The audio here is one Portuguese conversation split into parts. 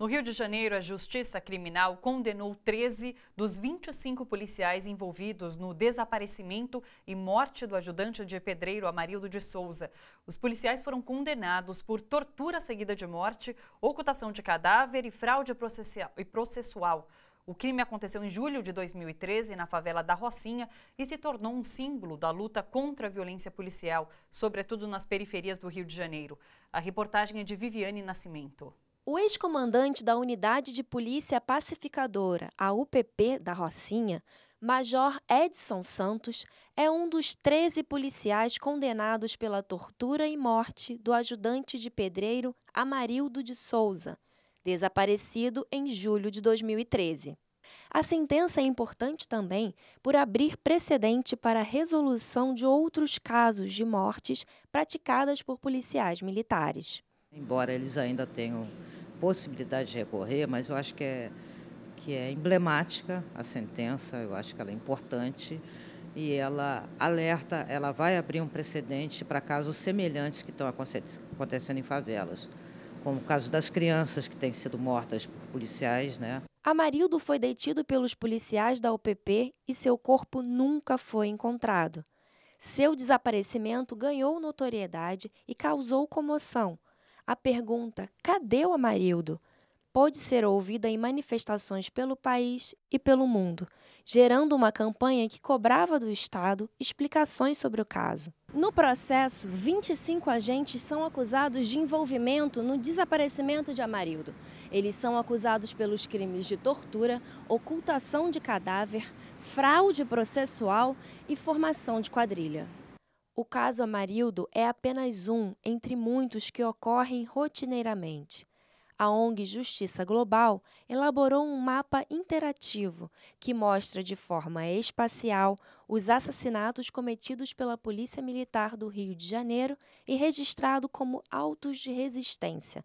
No Rio de Janeiro, a Justiça Criminal condenou 13 dos 25 policiais envolvidos no desaparecimento e morte do ajudante de pedreiro Amarildo de Souza. Os policiais foram condenados por tortura seguida de morte, ocultação de cadáver e fraude processual. O crime aconteceu em julho de 2013 na favela da Rocinha e se tornou um símbolo da luta contra a violência policial, sobretudo nas periferias do Rio de Janeiro. A reportagem é de Viviane Nascimento. O ex-comandante da Unidade de Polícia Pacificadora, a UPP da Rocinha, Major Edson Santos, é um dos 13 policiais condenados pela tortura e morte do ajudante de pedreiro Amarildo de Souza, desaparecido em julho de 2013. A sentença é importante também por abrir precedente para a resolução de outros casos de mortes praticadas por policiais militares. Embora eles ainda tenham possibilidade de recorrer, mas eu acho que é, que é emblemática a sentença, eu acho que ela é importante e ela alerta, ela vai abrir um precedente para casos semelhantes que estão acontecendo em favelas, como o caso das crianças que têm sido mortas por policiais, né? Amarildo foi detido pelos policiais da OPP e seu corpo nunca foi encontrado. Seu desaparecimento ganhou notoriedade e causou comoção a pergunta cadê o Amarildo pôde ser ouvida em manifestações pelo país e pelo mundo, gerando uma campanha que cobrava do Estado explicações sobre o caso. No processo, 25 agentes são acusados de envolvimento no desaparecimento de Amarildo. Eles são acusados pelos crimes de tortura, ocultação de cadáver, fraude processual e formação de quadrilha. O caso Amarildo é apenas um entre muitos que ocorrem rotineiramente. A ONG Justiça Global elaborou um mapa interativo que mostra de forma espacial os assassinatos cometidos pela Polícia Militar do Rio de Janeiro e registrado como autos de resistência.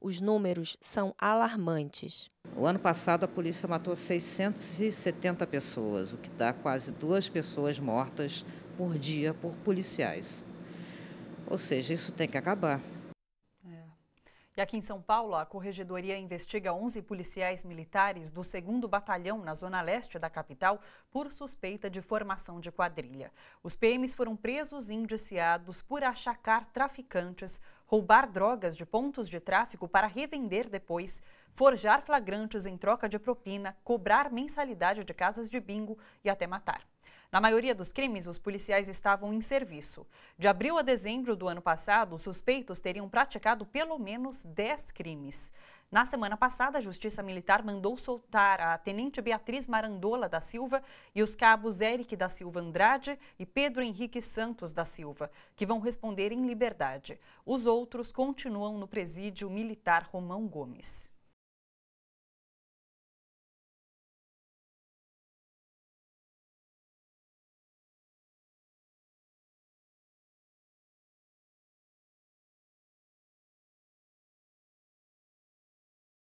Os números são alarmantes. O ano passado, a polícia matou 670 pessoas, o que dá quase duas pessoas mortas por dia por policiais. Ou seja, isso tem que acabar. É. E aqui em São Paulo, a Corregedoria investiga 11 policiais militares do 2 Batalhão, na zona leste da capital, por suspeita de formação de quadrilha. Os PMs foram presos e indiciados por achacar traficantes, roubar drogas de pontos de tráfico para revender depois, forjar flagrantes em troca de propina, cobrar mensalidade de casas de bingo e até matar. Na maioria dos crimes, os policiais estavam em serviço. De abril a dezembro do ano passado, os suspeitos teriam praticado pelo menos 10 crimes. Na semana passada, a Justiça Militar mandou soltar a Tenente Beatriz Marandola da Silva e os cabos Eric da Silva Andrade e Pedro Henrique Santos da Silva, que vão responder em liberdade. Os outros continuam no presídio militar Romão Gomes.